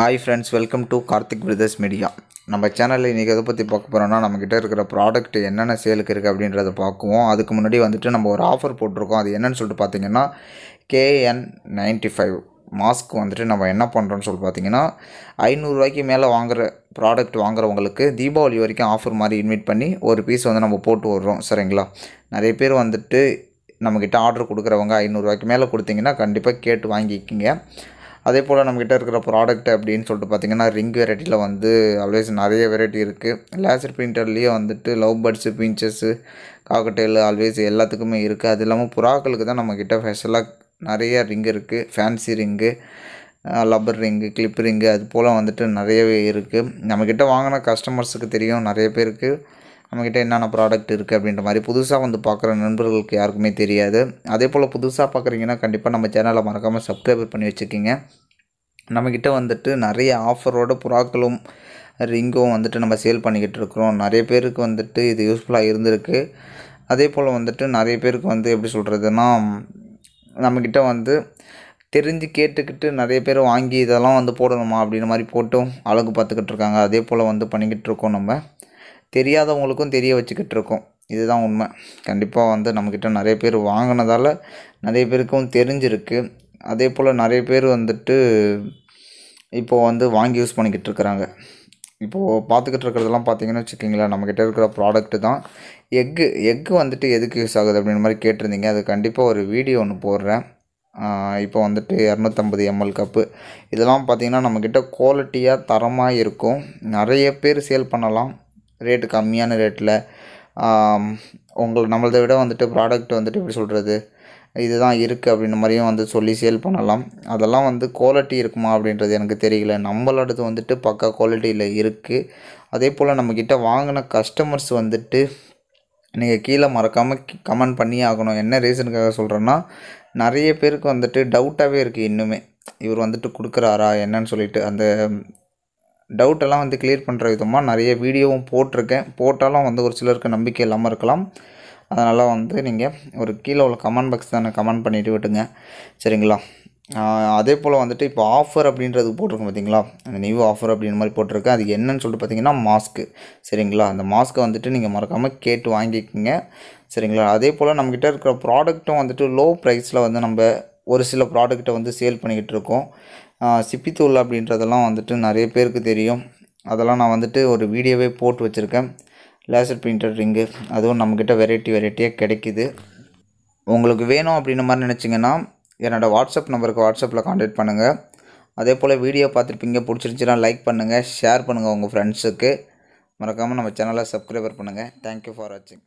hi friends welcome to Karthik brothers media நம்ம சேனலில் இன்றைக்கி எதை பற்றி பார்க்க போகிறோம்னா நம்மக்கிட்ட இருக்கிற ப்ராடக்ட் என்னென்ன சேலுக்கு இருக்குது அப்படின்றத பார்க்குவோம் அதுக்கு முன்னாடி வந்துட்டு நம்ம ஒரு ஆஃபர் போட்டிருக்கோம் அது என்னென்னு சொல்லிட்டு பார்த்தீங்கன்னா கேஎன் நைன்ட்டி ஃபைவ் மாஸ்க் வந்துட்டு நம்ம என்ன பண்ணுறோன்னு சொல்லி பார்த்தீங்கன்னா ஐநூறுரூவாய்க்கு மேலே வாங்குற ப்ராடக்ட் வாங்குறவங்களுக்கு தீபாவளி வரைக்கும் ஆஃபர் மாதிரி இன்வைட் பண்ணி ஒரு பீஸ் வந்து நம்ம போட்டு விட்றோம் சரிங்களா நிறைய பேர் வந்துட்டு நம்மக்கிட்ட ஆர்டர் கொடுக்குறவங்க ஐநூறுரூவாய்க்கு மேலே கொடுத்தீங்கன்னா கண்டிப்பாக கேட்டு வாங்கிக்கிங்க அதே போல் நம்மக்கிட்ட இருக்கிற ப்ராடக்ட் அப்படின்னு சொல்லிட்டு பார்த்திங்கன்னா ரிங் வெரைட்டியில் வந்து ஆல்வேஸ் நிறைய வெரைட்டி இருக்குது லேசர் பிரிண்டர்லேயே வந்துட்டு love birds finches cockatiel always எல்லாத்துக்குமே இருக்குது அது இல்லாமல் புறாக்களுக்கு தான் நம்மக்கிட்ட ஸ்பெஷலாக நிறைய ரிங் இருக்குது fancy ring rubber ring clip ring அது போல் வந்துட்டு நிறையவே இருக்குது நம்மக்கிட்ட வாங்கின கஸ்டமர்ஸுக்கு தெரியும் நிறைய பேருக்கு நம்மக்கிட்ட என்னென்ன ப்ராடக்ட் இருக்குது அப்படின்ற மாதிரி புதுசாக வந்து பார்க்குற நண்பர்களுக்கு யாருக்குமே தெரியாது அதே போல் புதுசாக பார்க்குறீங்கன்னா கண்டிப்பாக நம்ம சேனலை மறக்காமல் சப்ஸ்கிரைப் பண்ணி வச்சுக்கிங்க நம்மக்கிட்ட வந்துட்டு நிறைய ஆஃபரோட புறாக்களும் ரிங்கும் வந்துட்டு நம்ம சேல் பண்ணிக்கிட்டு இருக்கிறோம் நிறைய பேருக்கு வந்துட்டு இது யூஸ்ஃபுல்லாக இருந்திருக்கு அதே போல் வந்துட்டு நிறைய பேருக்கு வந்து எப்படி சொல்கிறதுனா நம்மக்கிட்ட வந்து தெரிஞ்சு கேட்டுக்கிட்டு நிறைய பேர் வாங்கி இதெல்லாம் வந்து போடணுமா அப்படின்ற மாதிரி போட்டும் அழகு பார்த்துக்கிட்டு இருக்காங்க அதே போல் வந்து பண்ணிக்கிட்டு இருக்கோம் நம்ம தெரியாதவங்களுக்கும் தெரிய வச்சுக்கிட்டு இருக்கோம் இதுதான் உண்மை கண்டிப்பாக வந்து நம்மக்கிட்ட நிறைய பேர் வாங்கினதால் நிறைய பேருக்கும் தெரிஞ்சிருக்கு அதே போல் நிறைய பேர் வந்துட்டு இப்போது வந்து வாங்கி யூஸ் பண்ணிக்கிட்டு இருக்கிறாங்க இப்போது பார்த்துக்கிட்டு இருக்கிறதெல்லாம் பார்த்தீங்கன்னு வச்சுக்கிங்களேன் நம்மக்கிட்ட இருக்கிற ப்ராடக்ட்டு தான் எக்கு எக்கு வந்துட்டு எதுக்கு யூஸ் ஆகுது அப்படின்ற மாதிரி கேட்டிருந்தீங்க அது கண்டிப்பாக ஒரு வீடியோ ஒன்று போடுறேன் இப்போ வந்துட்டு இரநூத்தம்பது எம்எல் கப்பு இதெல்லாம் பார்த்திங்கன்னா நம்மக்கிட்ட குவாலிட்டியாக தரமாக இருக்கும் நிறைய பேர் சேல் பண்ணலாம் ரேட்டு கம்மியான ரேட்டில் உங்களை நம்மளதை விட வந்துட்டு ப்ராடக்ட் வந்துட்டு எப்படி சொல்கிறது இதுதான் இருக்குது அப்படின்ற மாதிரியும் வந்து சொல்லி சேல் பண்ணலாம் அதெல்லாம் வந்து குவாலிட்டி இருக்குமா அப்படின்றது எனக்கு தெரியல நம்மளோடது வந்துட்டு பக்கா குவாலிட்டியில் இருக்குது அதே போல் நம்மக்கிட்ட வாங்கின கஸ்டமர்ஸ் வந்துட்டு நீங்கள் கீழே மறக்காமல் கமெண்ட் பண்ணி ஆகணும் என்ன ரீசனுக்காக சொல்கிறேன்னா நிறைய பேருக்கு வந்துட்டு டவுட்டாகவே இருக்குது இன்னுமே இவர் வந்துட்டு கொடுக்குறாரா என்னன்னு சொல்லிட்டு அந்த டவுட்டெல்லாம் வந்து கிளியர் பண்ணுற விதமாக நிறைய வீடியோவும் போட்டிருக்கேன் போட்டாலும் வந்து ஒரு சிலருக்கு நம்பிக்கை இல்லாமல் இருக்கலாம் அதனால் வந்து நீங்கள் ஒரு கீழே உள்ள கமெண்ட் பாக்ஸ் தானே கமெண்ட் பண்ணிவிட்டு விட்டுங்க சரிங்களா அதே போல் வந்துட்டு இப்போ ஆஃபர் அப்படின்றது போட்டிருக்கோம் பார்த்தீங்களா அந்த நியூ ஆஃபர் அப்படின்ற மாதிரி போட்டிருக்கேன் அது என்னன்னு சொல்லிட்டு பார்த்தீங்கன்னா மாஸ்க்கு சரிங்களா அந்த மாஸ்க்கை வந்துட்டு நீங்கள் மறக்காமல் கேட்டு வாங்கிக்கோங்க சரிங்களா அதே போல் நம்மக்கிட்ட இருக்கிற ப்ராடக்ட்டும் வந்துட்டு லோ ப்ரைஸில் வந்து நம்ம ஒரு சில ப்ராடக்ட்டை வந்து சேல் பண்ணிக்கிட்டு இருக்கோம் சிப்பித்தூள் அப்படின்றதெல்லாம் வந்துட்டு நிறைய பேருக்கு தெரியும் அதெல்லாம் நான் வந்துட்டு ஒரு வீடியோவே போட்டு வச்சுருக்கேன் லேசர் பிரிண்டர் ரிங்கு அதுவும் நம்மக்கிட்ட வெரைட்டி வெரைட்டியாக கிடைக்கிது உங்களுக்கு வேணும் அப்படின்ற மாதிரி நினச்சிங்கன்னா என்னோடய வாட்ஸ்அப் நம்பருக்கு வாட்ஸ்அப்பில் காண்டாக்ட் பண்ணுங்கள் அதே போல் வீடியோ பார்த்துருப்பீங்க பிடிச்சிருந்துச்சுன்னா லைக் பண்ணுங்கள் ஷேர் பண்ணுங்கள் உங்கள் ஃப்ரெண்ட்ஸுக்கு மறக்காமல் நம்ம சேனலை சப்ஸ்கிரைபர் பண்ணுங்கள் தேங்க்யூ ஃபார் வாட்சிங்